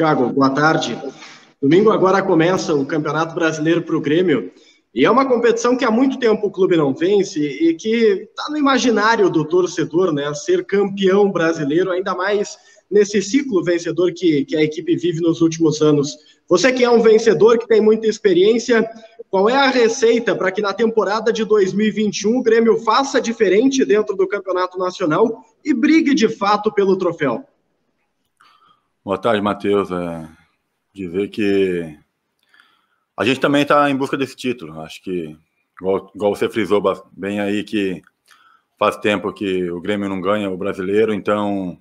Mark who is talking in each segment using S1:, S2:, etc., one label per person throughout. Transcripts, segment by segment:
S1: Tiago, boa tarde. Domingo agora começa o Campeonato Brasileiro para o Grêmio. E é uma competição que há muito tempo o clube não vence e que está no imaginário do torcedor, né? Ser campeão brasileiro, ainda mais nesse ciclo vencedor que, que a equipe vive nos últimos anos. Você que é um vencedor, que tem muita experiência, qual é a receita para que na temporada de 2021 o Grêmio faça diferente dentro do Campeonato Nacional e brigue de fato pelo troféu? Boa tarde, Matheus. É, dizer que a gente também está em busca desse título. Acho que, igual, igual, você frisou bem aí, que faz tempo que o Grêmio não ganha o brasileiro, então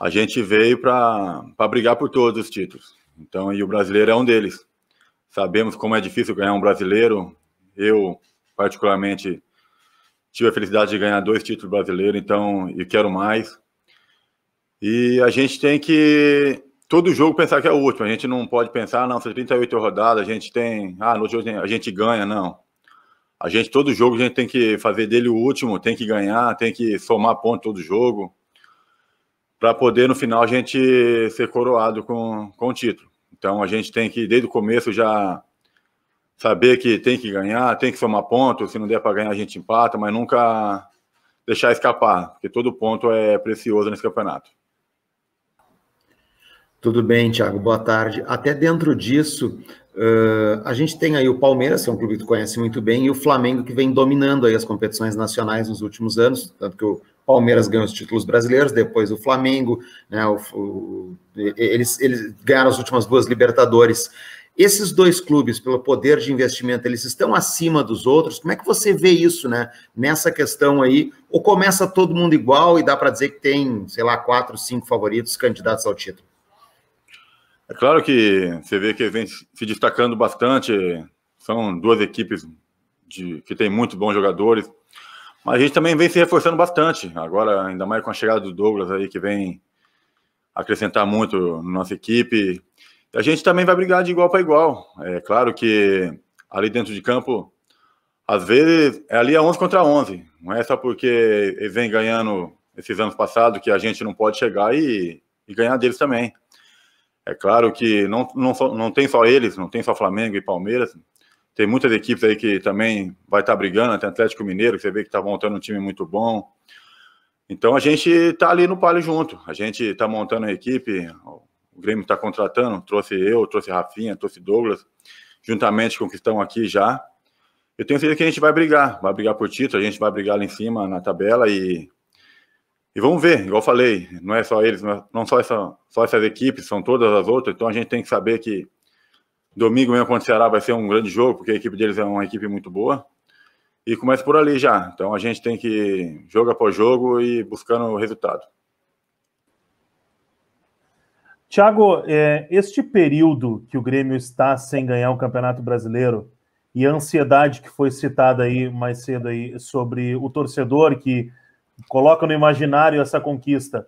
S1: a gente veio para brigar por todos os títulos. Então, e o brasileiro é um deles. Sabemos como é difícil ganhar um brasileiro. Eu, particularmente, tive a felicidade de ganhar dois títulos brasileiros, então, e quero mais. E a gente tem que todo jogo pensar que é o último. A gente não pode pensar, ah, não, são 38 rodadas, a gente tem. Ah, no jogo a gente ganha, não. A gente, todo jogo, a gente tem que fazer dele o último, tem que ganhar, tem que somar ponto todo jogo, para poder no final a gente ser coroado com, com o título. Então a gente tem que, desde o começo, já saber que tem que ganhar, tem que somar ponto, se não der para ganhar a gente empata, mas nunca deixar escapar, porque todo ponto é precioso nesse campeonato. Tudo bem, Tiago, boa tarde. Até dentro disso, uh, a gente tem aí o Palmeiras, que é um clube que tu conhece muito bem, e o Flamengo, que vem dominando aí as competições nacionais nos últimos anos, tanto que o Palmeiras ganhou os títulos brasileiros, depois o Flamengo, né, o, o, eles, eles ganharam as últimas duas Libertadores. Esses dois clubes, pelo poder de investimento, eles estão acima dos outros. Como é que você vê isso, né? Nessa questão aí, ou começa todo mundo igual e dá para dizer que tem, sei lá, quatro, cinco favoritos candidatos ao título? É claro que você vê que vem se destacando bastante, são duas equipes de, que tem muito bons jogadores, mas a gente também vem se reforçando bastante, agora ainda mais com a chegada do Douglas aí, que vem acrescentar muito na nossa equipe. E a gente também vai brigar de igual para igual. É claro que ali dentro de campo, às vezes é ali a 11 contra 11, não é só porque eles vêm ganhando esses anos passados que a gente não pode chegar e, e ganhar deles também. É claro que não, não, só, não tem só eles, não tem só Flamengo e Palmeiras, tem muitas equipes aí que também vai estar tá brigando, né? tem Atlético Mineiro, que você vê que está montando um time muito bom. Então a gente está ali no palio junto, a gente está montando a equipe, o Grêmio está contratando, trouxe eu, trouxe Rafinha, trouxe Douglas, juntamente com o que estão aqui já. Eu tenho certeza que a gente vai brigar, vai brigar por título, a gente vai brigar lá em cima na tabela e e vamos ver, igual falei, não é só eles, é, não só, essa, só essas equipes, são todas as outras, então a gente tem que saber que domingo mesmo contra o Ceará vai ser um grande jogo, porque a equipe deles é uma equipe muito boa. E começa por ali já. Então a gente tem que jogo após jogo e buscando o resultado. Tiago, é, este período que o Grêmio está sem ganhar o Campeonato Brasileiro e a ansiedade que foi citada aí mais cedo aí sobre o torcedor que Coloca no imaginário essa conquista.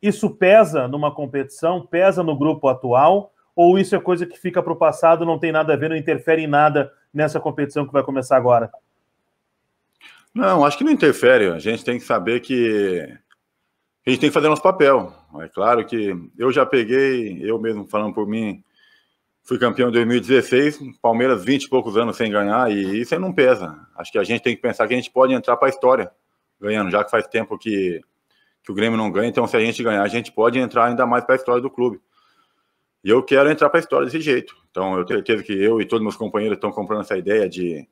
S1: Isso pesa numa competição, pesa no grupo atual, ou isso é coisa que fica para o passado, não tem nada a ver, não interfere em nada nessa competição que vai começar agora? Não, acho que não interfere. A gente tem que saber que a gente tem que fazer nosso papel. É claro que eu já peguei, eu mesmo falando por mim, fui campeão em 2016, Palmeiras 20 e poucos anos sem ganhar, e isso aí não pesa. Acho que a gente tem que pensar que a gente pode entrar para a história ganhando, já que faz tempo que, que o Grêmio não ganha, então se a gente ganhar, a gente pode entrar ainda mais para a história do clube. E eu quero entrar para a história desse jeito. Então, eu tenho certeza que eu e todos meus companheiros estão comprando essa ideia de,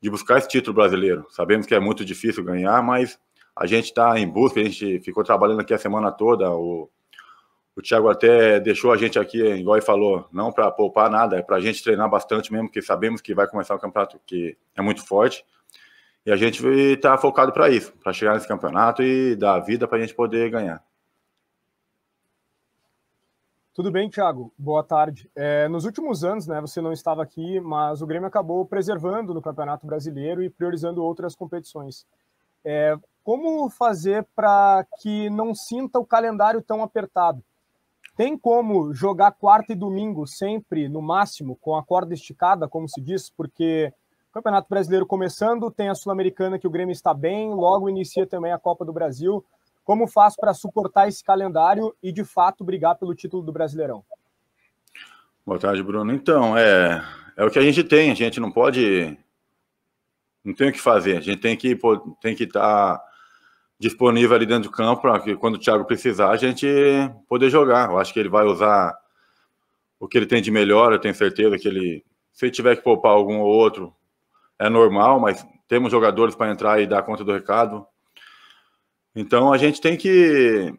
S1: de buscar esse título brasileiro. Sabemos que é muito difícil ganhar, mas a gente está em busca, a gente ficou trabalhando aqui a semana toda. O, o Thiago até deixou a gente aqui, igual ele falou, não para poupar nada, é para a gente treinar bastante mesmo, que sabemos que vai começar um campeonato que é muito forte. E a gente está focado para isso, para chegar nesse campeonato e dar a vida para a gente poder ganhar. Tudo bem, Thiago? Boa tarde. É, nos últimos anos, né, você não estava aqui, mas o Grêmio acabou preservando no Campeonato Brasileiro e priorizando outras competições. É, como fazer para que não sinta o calendário tão apertado? Tem como jogar quarta e domingo sempre no máximo, com a corda esticada, como se diz, porque Campeonato Brasileiro começando, tem a Sul-Americana que o Grêmio está bem, logo inicia também a Copa do Brasil. Como faz para suportar esse calendário e, de fato, brigar pelo título do Brasileirão? Boa tarde, Bruno. Então, é, é o que a gente tem, a gente não pode. Não tem o que fazer, a gente tem que tem que estar tá disponível ali dentro do campo para que quando o Thiago precisar a gente poder jogar. Eu acho que ele vai usar o que ele tem de melhor, eu tenho certeza que ele, se ele tiver que poupar algum ou outro, é normal, mas temos jogadores para entrar e dar conta do recado. Então a gente tem que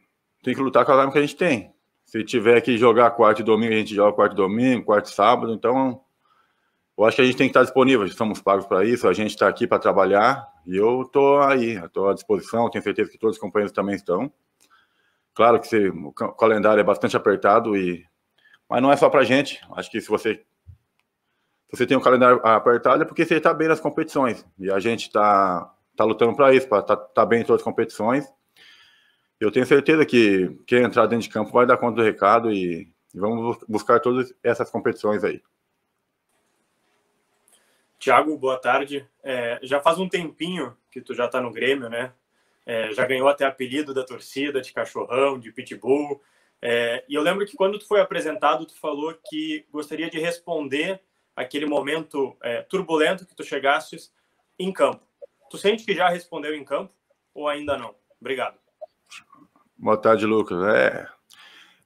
S1: tem que lutar com a arma que a gente tem. Se tiver que jogar quarto e domingo, a gente joga quarto e domingo, quarto e sábado. Então, eu acho que a gente tem que estar disponível. Estamos pagos para isso, a gente está aqui para trabalhar e eu estou aí, estou à disposição. Tenho certeza que todos os companheiros também estão. Claro que se, o calendário é bastante apertado, e mas não é só para gente. Acho que se você então, você tem um calendário apertado é porque você está bem nas competições. E a gente está tá lutando para isso, para estar tá, tá bem em todas as competições. Eu tenho certeza que quem entrar dentro de campo vai dar conta do recado e, e vamos buscar todas essas competições aí. Tiago, boa tarde. É, já faz um tempinho que tu já está no Grêmio, né? É, já ganhou até apelido da torcida, de cachorrão, de pitbull. É, e eu lembro que quando tu foi apresentado, tu falou que gostaria de responder aquele momento é, turbulento que tu chegaste em campo. Tu sente que já respondeu em campo ou ainda não? Obrigado. Boa tarde, Lucas. É,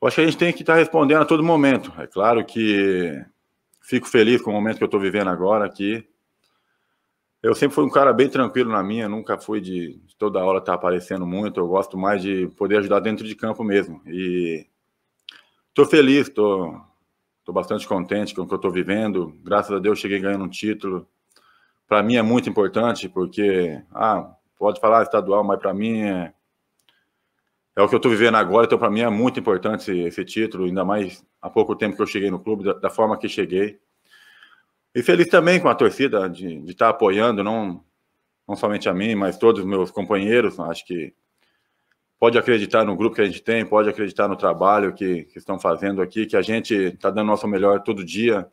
S1: eu acho que a gente tem que estar respondendo a todo momento. É claro que fico feliz com o momento que eu estou vivendo agora aqui. Eu sempre fui um cara bem tranquilo na minha, nunca fui de toda hora estar tá aparecendo muito. Eu gosto mais de poder ajudar dentro de campo mesmo. E estou feliz, estou tô Estou bastante contente com o que eu estou vivendo. Graças a Deus cheguei ganhando um título. Para mim é muito importante, porque ah, pode falar estadual, mas para mim é, é o que eu estou vivendo agora. Então, para mim é muito importante esse, esse, título, ainda mais há pouco tempo que eu cheguei no clube, da, da forma que cheguei. E feliz também com a torcida de estar tá apoiando, não, não somente a mim, mas todos os meus companheiros. Acho que pode acreditar no grupo que a gente tem, pode acreditar no trabalho que, que estão fazendo aqui, que a gente está dando nosso melhor todo dia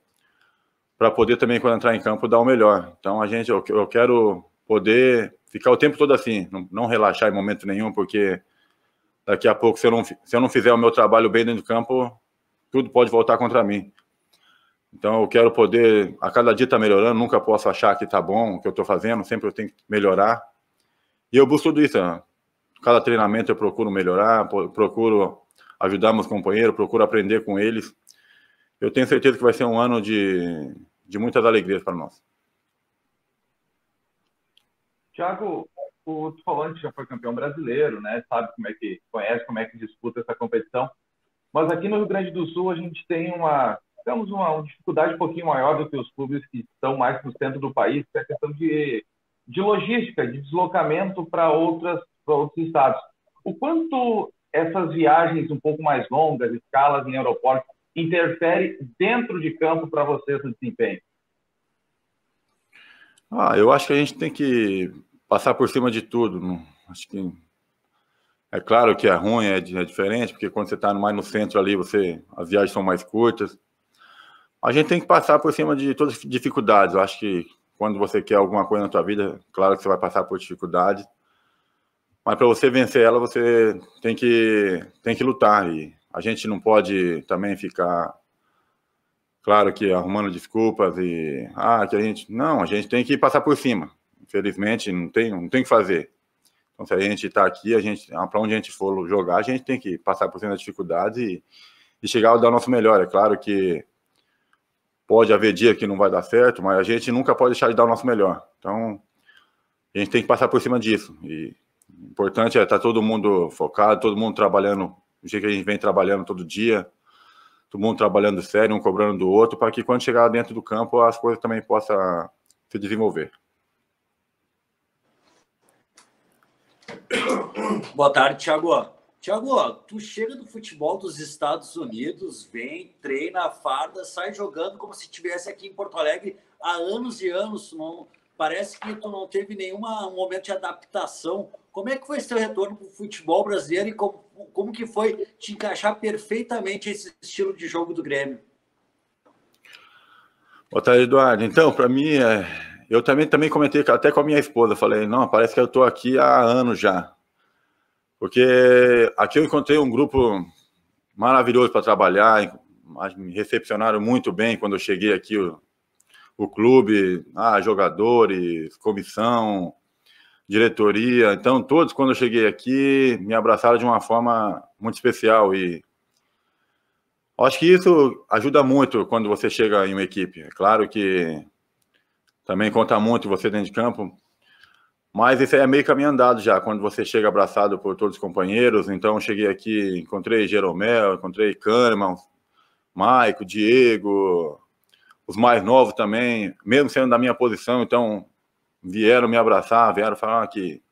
S1: para poder também, quando entrar em campo, dar o melhor. Então, a gente, eu, eu quero poder ficar o tempo todo assim, não, não, relaxar em momento nenhum, porque daqui a pouco, se eu, não, se eu não fizer o meu trabalho bem dentro do campo, tudo pode voltar contra mim. Então, eu quero poder, a cada dia estar tá melhorando, nunca posso achar que está bom o que eu estou fazendo, sempre eu tenho que melhorar. E eu busco tudo isso, né? Cada treinamento eu procuro melhorar, procuro ajudar meus companheiros, procuro aprender com eles. Eu tenho certeza que vai ser um ano de, de muitas alegrias para nós. Tiago, o tu falou que já foi campeão brasileiro, né? Sabe como é que conhece, como é que disputa essa competição. Mas aqui no Rio Grande do Sul a gente tem uma, temos uma dificuldade um pouquinho maior do que os clubes que estão mais no centro do país, que é a questão de, de logística, de deslocamento para outras para outros estados. O quanto essas viagens um pouco mais longas, escalas em aeroportos, interfere dentro de campo para vocês no desempenho? Ah, eu acho que a gente tem que passar por cima de tudo. Não? Acho que é claro que é ruim, é, é diferente, porque quando você está mais no centro ali, você as viagens são mais curtas. A gente tem que passar por cima de todas as dificuldades. Eu acho que quando você quer alguma coisa na sua vida, claro que você vai passar por dificuldades mas para você vencer ela, você tem que, tem que lutar. E a gente não pode também ficar, claro que arrumando desculpas e. Ah, que a gente. Não, a gente tem que passar por cima. Infelizmente, não tem, não tem o que fazer. Então, se a gente está aqui, a gente, ah, para onde a gente for jogar, a gente tem que passar por cima da dificuldade e, e chegar ao dar o nosso melhor. É claro que pode haver dia que não vai dar certo, mas a gente nunca pode deixar de dar o nosso melhor. Então, a gente tem que passar por cima disso. E importante é estar tá todo mundo focado, todo mundo trabalhando o jeito que a gente vem trabalhando todo dia, todo mundo trabalhando sério, um cobrando do outro, para que quando chegar dentro do campo as coisas também possam se desenvolver. Boa tarde, Thiago. Tiago, tu chega do futebol dos Estados Unidos, vem, treina, farda, sai jogando como se estivesse aqui em Porto Alegre há anos e anos. Não, parece que tu não teve nenhum momento de adaptação como é que foi seu retorno para o futebol brasileiro e como, como que foi te encaixar perfeitamente esse estilo de jogo do Grêmio? Boa tarde, Eduardo. Então, para mim, é... eu também, também comentei até com a minha esposa, falei, não, parece que eu estou aqui há anos já. Porque aqui eu encontrei um grupo maravilhoso para trabalhar, me recepcionaram muito bem quando eu cheguei aqui, o, o clube, ah, jogadores, comissão, diretoria. Então, todos, quando eu cheguei aqui, me abraçaram de uma forma muito especial e acho que isso ajuda muito quando você chega em uma equipe. É claro que também conta muito você dentro de campo, mas isso aí é meio caminho andado já, quando você chega abraçado por todos os companheiros. Então, cheguei aqui, encontrei Jeromel, encontrei Kahneman, Maico, Diego, os mais novos também, mesmo sendo da minha posição, então vieram me abraçar, vieram falar que,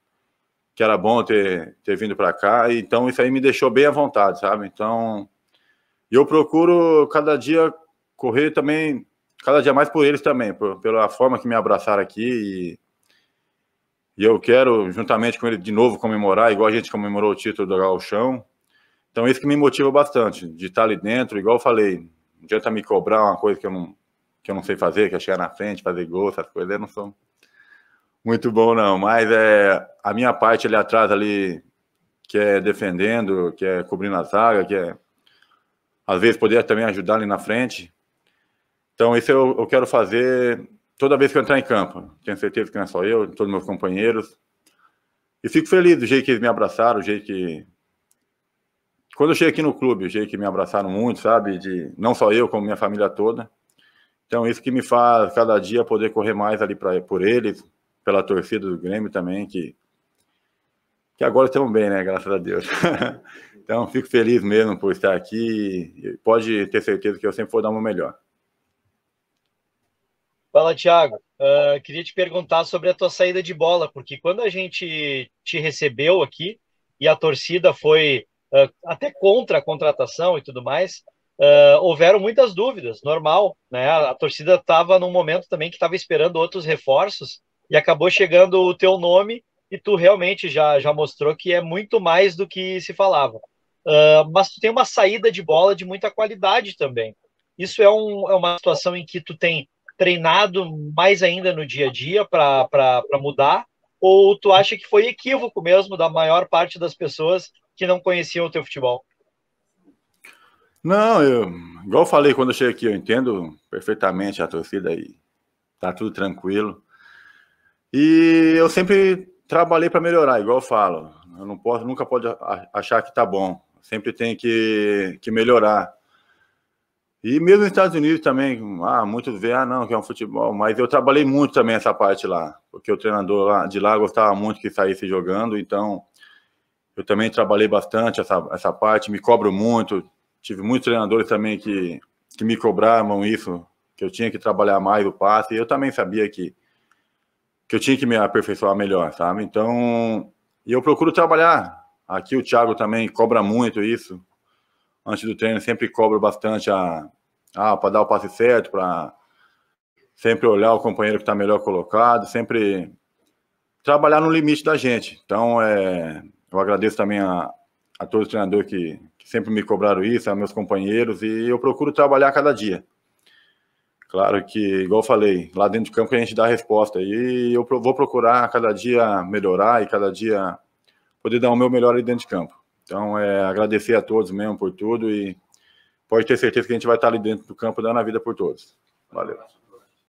S1: que era bom ter, ter vindo para cá. Então, isso aí me deixou bem à vontade, sabe? Então, eu procuro cada dia correr também, cada dia mais por eles também, por, pela forma que me abraçaram aqui. E, e eu quero, juntamente com ele, de novo comemorar, igual a gente comemorou o título do Galchão. Então, isso que me motiva bastante, de estar ali dentro, igual eu falei, não adianta me cobrar uma coisa que eu não, que eu não sei fazer, que é chegar na frente, fazer gol, essas coisas, eu não sou muito bom, não. Mas é, a minha parte ali atrás, ali, que é defendendo, que é cobrindo a zaga, que é às vezes poder também ajudar ali na frente. Então, isso eu, eu quero fazer toda vez que eu entrar em campo. Tenho certeza que não é só eu, todos meus companheiros. E fico feliz do jeito que eles me abraçaram, do jeito que. Quando eu cheguei aqui no clube, o jeito que me abraçaram muito, sabe? De, não só eu, como minha família toda. Então, isso que me faz cada dia poder correr mais ali pra, por eles, pela torcida do Grêmio também, que, que agora estamos bem, né? Graças a Deus. então, fico feliz mesmo por estar aqui e pode ter certeza que eu sempre vou dar uma melhor. Fala, Thiago. Uh, queria te perguntar sobre a tua saída de bola, porque quando a gente te recebeu aqui e a torcida foi uh, até contra a contratação e tudo mais, uh, houveram muitas dúvidas, normal, né? A, a torcida estava num momento também que estava esperando outros reforços e acabou chegando o teu nome e tu realmente já, já mostrou que é muito mais do que se falava. Uh, mas tu tem uma saída de bola de muita qualidade também. Isso é, um, é uma situação em que tu tem treinado mais ainda no dia a dia para mudar? Ou tu acha que foi equívoco mesmo da maior parte das pessoas que não conheciam o teu futebol? Não, eu, igual eu falei quando eu cheguei aqui, eu entendo perfeitamente a torcida e tá tudo tranquilo. E eu sempre trabalhei para melhorar, igual eu falo. Eu não posso, nunca pode achar que tá bom. Sempre tem que, que melhorar. E mesmo nos Estados Unidos também, ah, muitos veem, ah, não, que é um futebol, mas eu trabalhei muito também essa parte lá, porque o treinador lá, de lá gostava muito que saísse jogando, então eu também trabalhei bastante essa, essa parte, me cobro muito, tive muitos treinadores também que, que me cobravam isso, que eu tinha que trabalhar mais o passe, e eu também sabia que que eu tinha que me aperfeiçoar melhor, sabe? Então, e eu procuro trabalhar. Aqui o Thiago também cobra muito isso. Antes do treino, sempre cobro bastante a, a ah, para dar o passe certo, para sempre olhar o companheiro que está melhor colocado, sempre trabalhar no limite da gente. Então, é, eu agradeço também a, a todos os treinadores que, que sempre me cobraram isso, a meus companheiros, e eu procuro trabalhar cada dia. Claro que, igual eu falei, lá dentro de campo a gente dá a resposta. E eu vou procurar cada dia melhorar e cada dia poder dar o meu melhor ali dentro de campo. Então, é agradecer a todos mesmo por tudo e pode ter certeza que a gente vai estar ali dentro do campo dando a vida por todos. Valeu.